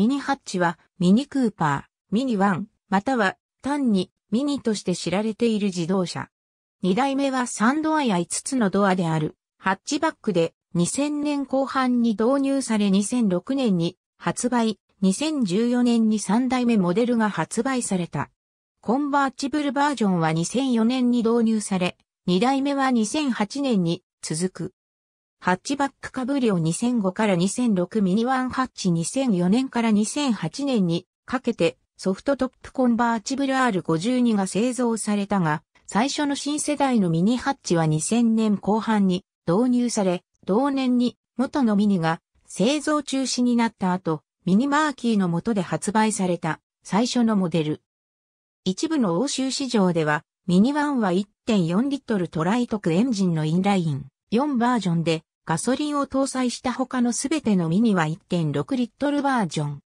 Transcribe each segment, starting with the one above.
ミニハッチはミニクーパー、ミニワン、または単にミニとして知られている自動車。二代目は3ドアや5つのドアであるハッチバックで2000年後半に導入され2006年に発売、2014年に3代目モデルが発売された。コンバーチブルバージョンは2004年に導入され、2代目は2008年に続く。ハッチバックカブリオ2005から2006ミニワンハッチ2004年から2008年にかけてソフトトップコンバーチブル R52 が製造されたが、最初の新世代のミニハッチは2000年後半に導入され、同年に元のミニが製造中止になった後、ミニマーキーの下で発売された最初のモデル。一部の欧州市場では、ミニワンは1.4リットルトライトクエンジンのインライン4バージョンでガソリンを搭載した他のすべてのミニは1.6リットルバージョン。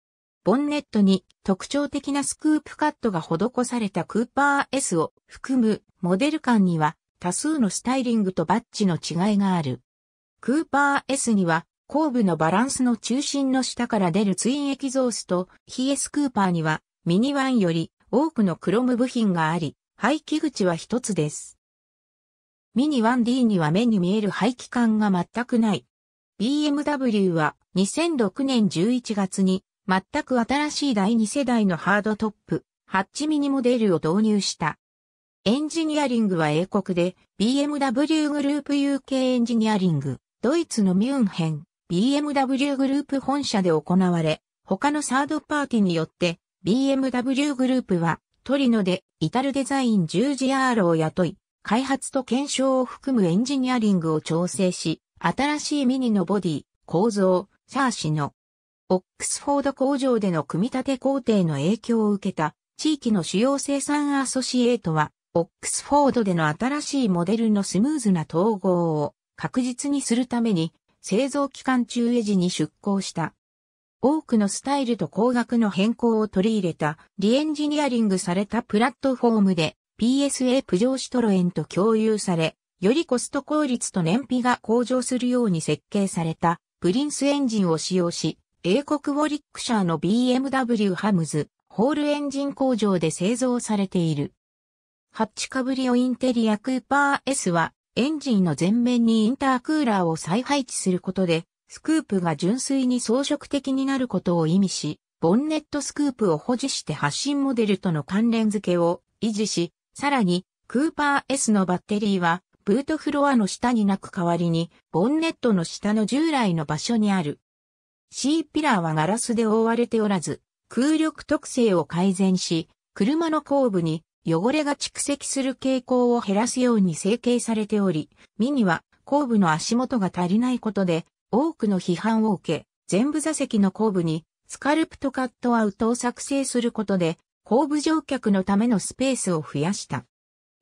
ボンネットに特徴的なスクープカットが施されたクーパー S を含むモデル間には多数のスタイリングとバッジの違いがある。クーパー S には後部のバランスの中心の下から出るツインエキゾースト、ヒエスクーパーにはミニワンより多くのクロム部品があり、排気口は一つです。ミニ 1D には目に見える排気管が全くない。BMW は2006年11月に全く新しい第2世代のハードトップ、ハッチミニモデルを導入した。エンジニアリングは英国で BMW グループ UK エンジニアリング、ドイツのミュンヘン、BMW グループ本社で行われ、他のサードパーティーによって BMW グループはトリノでイタルデザイン 10GR を雇い、開発と検証を含むエンジニアリングを調整し、新しいミニのボディ、構造、シャーシの、オックスフォード工場での組み立て工程の影響を受けた、地域の主要生産アソシエイトは、オックスフォードでの新しいモデルのスムーズな統合を確実にするために、製造期間中エジに出向した。多くのスタイルと工学の変更を取り入れた、リエンジニアリングされたプラットフォームで、PSA プジョーシトロエンと共有され、よりコスト効率と燃費が向上するように設計されたプリンスエンジンを使用し、英国ウォリックシャーの BMW ハムズ、ホールエンジン工場で製造されている。ハッチカブリオインテリアクーパー S は、エンジンの前面にインタークーラーを再配置することで、スクープが純粋に装飾的になることを意味し、ボンネットスクープを保持して発進モデルとの関連付けを維持し、さらに、クーパー S のバッテリーは、ブートフロアの下になく代わりに、ボンネットの下の従来の場所にある。C ピラーはガラスで覆われておらず、空力特性を改善し、車の後部に汚れが蓄積する傾向を減らすように成形されており、ミニは後部の足元が足りないことで、多くの批判を受け、全部座席の後部にスカルプトカットアウトを作成することで、後部乗客のためのスペースを増やした。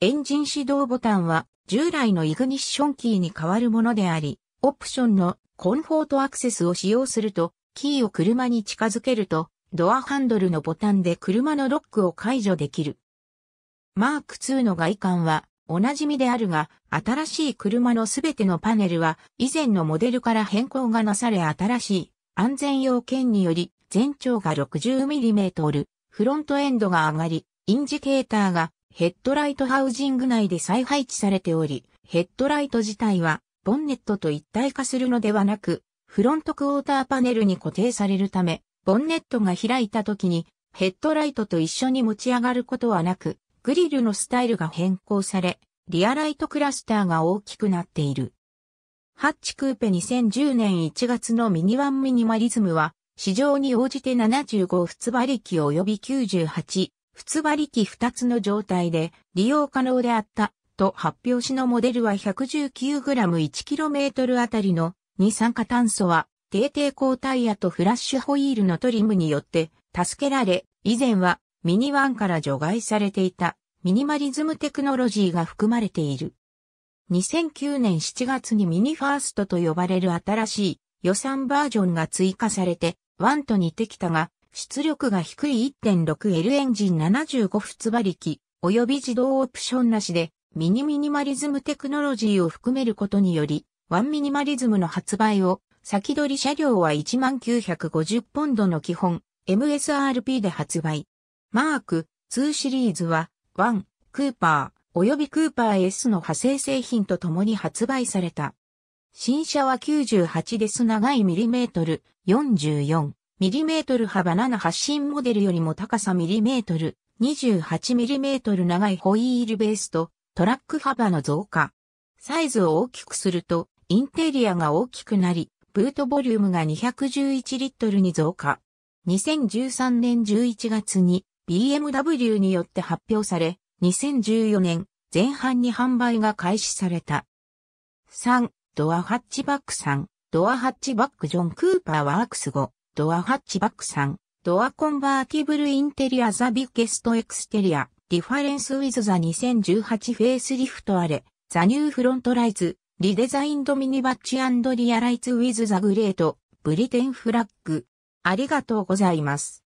エンジン始動ボタンは従来のイグニッションキーに代わるものであり、オプションのコンフォートアクセスを使用すると、キーを車に近づけると、ドアハンドルのボタンで車のロックを解除できる。マーク2の外観はおなじみであるが、新しい車のすべてのパネルは以前のモデルから変更がなされ新しい安全要件により全長が 60mm、フロントエンドが上がり、インジケーターがヘッドライトハウジング内で再配置されており、ヘッドライト自体はボンネットと一体化するのではなく、フロントクォーターパネルに固定されるため、ボンネットが開いた時にヘッドライトと一緒に持ち上がることはなく、グリルのスタイルが変更され、リアライトクラスターが大きくなっている。ハッチクーペ2010年1月のミニワンミニマリズムは、市場に応じて75通馬力及び98通馬力2つの状態で利用可能であったと発表しのモデルは 119g1km あたりの二酸化炭素は低抵抗タイヤとフラッシュホイールのトリムによって助けられ、以前はミニワンから除外されていたミニマリズムテクノロジーが含まれている。2009年7月にミニファーストと呼ばれる新しい予算バージョンが追加されて1と似てきたが、出力が低い 1.6L エンジン75通馬力、及び自動オプションなしで、ミニミニマリズムテクノロジーを含めることにより、ワンミニマリズムの発売を、先取り車両は1950ポンドの基本、MSRP で発売。マーク2シリーズは、1、クーパー、及びクーパー S の派生製品と共に発売された。新車は98です。長いミリメートル44ミリメートル幅7発進モデルよりも高さミリメートル28ミリメートル長いホイールベースとトラック幅の増加。サイズを大きくするとインテリアが大きくなり、ブートボリュームが211リットルに増加。2013年11月に BMW によって発表され、2014年前半に販売が開始された。3. ドアハッチバックさん、ドアハッチバックジョン・クーパーワークス5、ドアハッチバックさん、ドアコンバーティブルインテリアザビゲストエクステリア、ディファレンスウィズザ2018フェイスリフトアレ、ザニューフロントライズ、リデザインドミニバッチリアライズウィズザグレート、ブリテンフラッグ。ありがとうございます。